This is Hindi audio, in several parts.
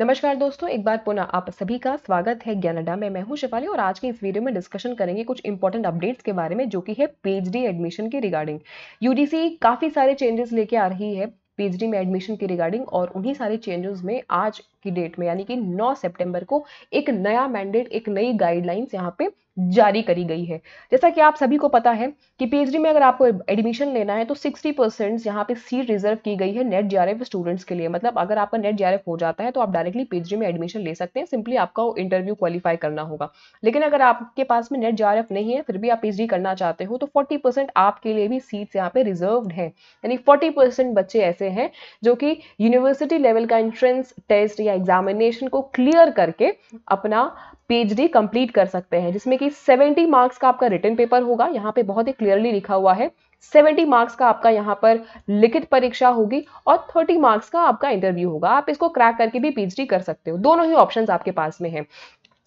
नमस्कार दोस्तों एक बार पुनः आप सभी का स्वागत है ज्ञान अड्डा में मैं हूं शिफाली और आज के इस वीडियो में डिस्कशन करेंगे कुछ इंपॉर्टेंट अपडेट्स के बारे में जो कि है पीएचडी एडमिशन के रिगार्डिंग यूडीसी काफ़ी सारे चेंजेस लेके आ रही है पीएचडी में एडमिशन के रिगार्डिंग और उन्हीं सारे चेंजेस में आज की डेट में यानी कि 9 सितंबर को एक नया मैंडेट एक नई गाइडलाइंस यहाँ पे जारी करी गई है जैसा कि आप सभी को पता है कि पीएचडी में अगर आपको एडमिशन लेना है तो 60 परसेंट यहाँ पे सीट रिजर्व की गई है नेट जी स्टूडेंट्स के लिए मतलब अगर आपका नेट जी हो जाता है तो आप डायरेक्टली पीएचडी में एडमिशन ले सकते हैं सिंपली आपका इंटरव्यू क्वालिफाई करना होगा लेकिन अगर आपके पास में नेट जी नहीं है फिर भी आप पी करना चाहते हो तो फोर्टी आपके लिए भी सीट्स यहाँ पे रिजर्व है यानी फोर्टी बच्चे ऐसे हैं जो कि यूनिवर्सिटी लेवल का एंट्रेंस टेस्ट या या एग्जामिनेशन को क्लियर करके अपना पीएचडी कंप्लीट कर सकते हैं जिसमें कि 70 मार्क्स का आपका रिटर्न पेपर होगा यहाँ पे बहुत ही क्लियरली लिखा हुआ है 70 मार्क्स का आपका यहाँ पर लिखित परीक्षा होगी और 30 मार्क्स का आपका इंटरव्यू होगा आप इसको क्रैक करके भी पीएचडी कर सकते हो दोनों ही ऑप्शंस आपके पास में हैं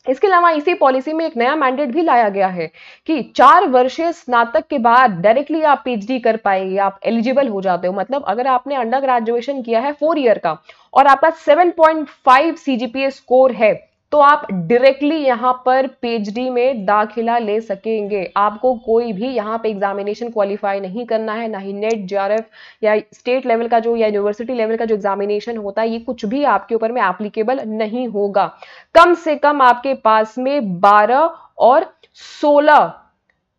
इसके अलावा इसी पॉलिसी में एक नया मैंडेट भी लाया गया है कि चार वर्षीय स्नातक के बाद डायरेक्टली आप पीएचडी कर पाएंगे आप एलिजिबल हो जाते हो मतलब अगर आपने अंडर ग्रेजुएशन किया है फोर ईयर का और आपका 7.5 सीजीपीए स्कोर है तो आप डायरेक्टली यहां पर पीएचडी में दाखिला ले सकेंगे आपको कोई भी यहां पे एग्जामिनेशन क्वालिफाई नहीं करना है ना ही नेट जे e या स्टेट लेवल का जो या यूनिवर्सिटी लेवल का जो एग्जामिनेशन होता है ये कुछ भी आपके ऊपर में एप्लीकेबल नहीं होगा कम से कम आपके पास में बारह और सोलह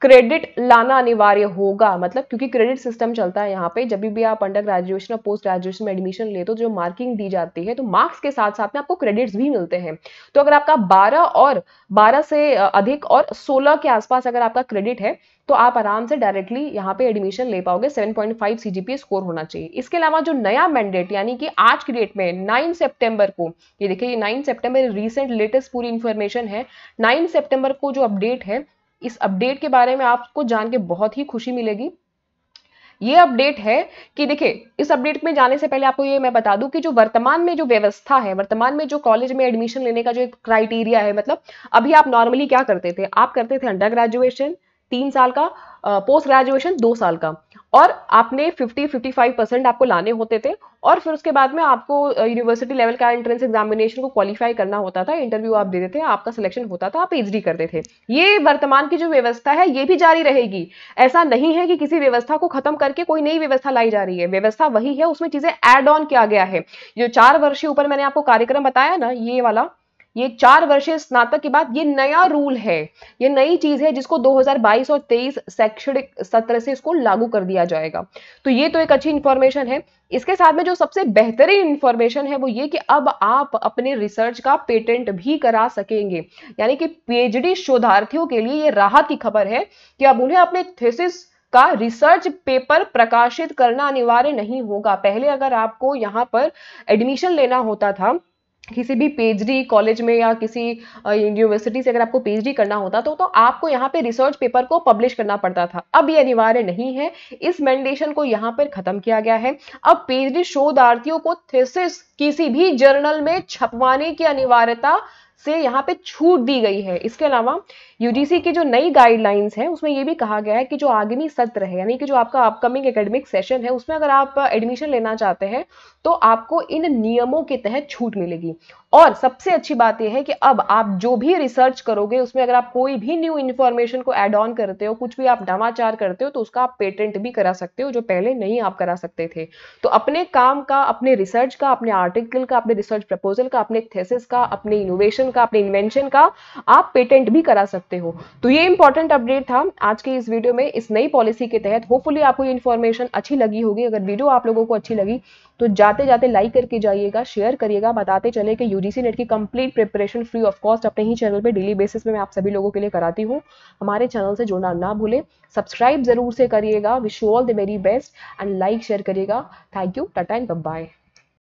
क्रेडिट लाना अनिवार्य होगा मतलब क्योंकि क्रेडिट सिस्टम चलता है यहाँ पे जब भी आप अंडर ग्रेजुएशन और पोस्ट ग्रेजुएशन में एडमिशन ले तो जो मार्किंग दी जाती है तो मार्क्स के साथ साथ में आपको क्रेडिट्स भी मिलते हैं तो अगर आपका 12 और 12 से अधिक और 16 के आसपास अगर आपका क्रेडिट है तो आप आराम से डायरेक्टली यहाँ पे एडमिशन ले पाओगे 7.5 पॉइंट स्कोर होना चाहिए इसके अलावा जो नया मैंडेट यानी कि आज की डेट में 9 सितंबर को ये देखिए 9 सितंबर रिसेंट लेटेस्ट पूरी इन्फॉर्मेशन है 9 सितंबर को जो अपडेट है इस अपडेट के बारे में आपको जान के बहुत ही खुशी मिलेगी ये अपडेट है कि देखिए इस अपडेट में जाने से पहले आपको ये मैं बता दूं कि जो वर्तमान में जो व्यवस्था है वर्तमान में जो कॉलेज में एडमिशन लेने का जो एक क्राइटेरिया है मतलब अभी आप नॉर्मली क्या करते थे आप करते थे अंडर ग्रेजुएशन तीन साल का पोस्ट ग्रेजुएशन दो साल का और आपने 50 55 परसेंट आपको लाने होते थे और फिर उसके बाद में आपको यूनिवर्सिटी लेवल का एंट्रेंस एग्जामिनेशन को क्वालिफाई करना होता था इंटरव्यू आप देते थे आपका सिलेक्शन होता था आप एच डी करते थे ये वर्तमान की जो व्यवस्था है ये भी जारी रहेगी ऐसा नहीं है कि किसी व्यवस्था को खत्म करके कोई नई व्यवस्था लाई जा रही है व्यवस्था वही है उसमें चीजें एड ऑन किया गया है जो चार वर्षीय ऊपर मैंने आपको कार्यक्रम बताया ना ये वाला ये चार वर्षीय स्नातक के बाद ये नया रूल है ये नई चीज है जिसको 2022 और 23 शैक्षणिक सत्र से इसको लागू कर दिया जाएगा तो ये तो एक अच्छी इंफॉर्मेशन है इसके साथ में जो सबसे बेहतरीन इंफॉर्मेशन है वो ये कि अब आप अपने रिसर्च का पेटेंट भी करा सकेंगे यानी कि पीएचडी शोधार्थियों के लिए ये राहत की खबर है कि अब उन्हें अपने थेसिस का रिसर्च पेपर प्रकाशित करना अनिवार्य नहीं होगा पहले अगर आपको यहाँ पर एडमिशन लेना होता था किसी भी पीएचडी कॉलेज में या किसी यूनिवर्सिटी से अगर आपको पीएचडी करना होता तो तो आपको यहाँ पे रिसर्च पेपर को पब्लिश करना पड़ता था अब ये अनिवार्य नहीं है इस मैंडेशन को यहाँ पर खत्म किया गया है अब पीएचडी शोधार्थियों को थीसिस किसी भी जर्नल में छपवाने की अनिवार्यता से यहाँ पे छूट दी गई है इसके अलावा यूजीसी की जो नई गाइडलाइंस है उसमें ये भी कहा गया है कि जो आगामी सत्र है यानी कि जो आपका अपकमिंग एकेडमिक सेशन है उसमें अगर आप एडमिशन लेना चाहते हैं तो आपको इन नियमों के तहत छूट मिलेगी और सबसे अच्छी बात यह है कि अब आप जो भी रिसर्च करोगे उसमें अगर आप कोई भी न्यू इन्फॉर्मेशन को एड ऑन करते हो कुछ भी आप नवाचार करते हो तो उसका आप पेटेंट भी करा सकते हो जो पहले नहीं आप करा सकते थे तो अपने काम का अपने रिसर्च का अपने आर्टिकल का अपने रिसर्च प्रपोजल का अपने थेसिस का अपने इनोवेशन का अपने इन्वेंशन का आप पेटेंट भी करा सकते हो तो ये इंपॉर्टेंट अपडेट था आज के इस वीडियो में इस नई पॉलिसी के तहत होपफुली आपको ये इन्फॉर्मेशन अच्छी लगी होगी अगर वीडियो आप लोगों को अच्छी लगी तो जाते जाते लाइक करके जाइएगा शेयर करिएगा बताते चले कि यूजीसी नेट की complete preparation free of cost अपने ही चैनल पे डेली बेसिस पे मैं आप सभी लोगों के लिए कराती हूँ हमारे चैनल से जुड़ना ना भूले सब्सक्राइब जरूर से करिएगा wish you all the very best and like share करिएगा thank you tata and bye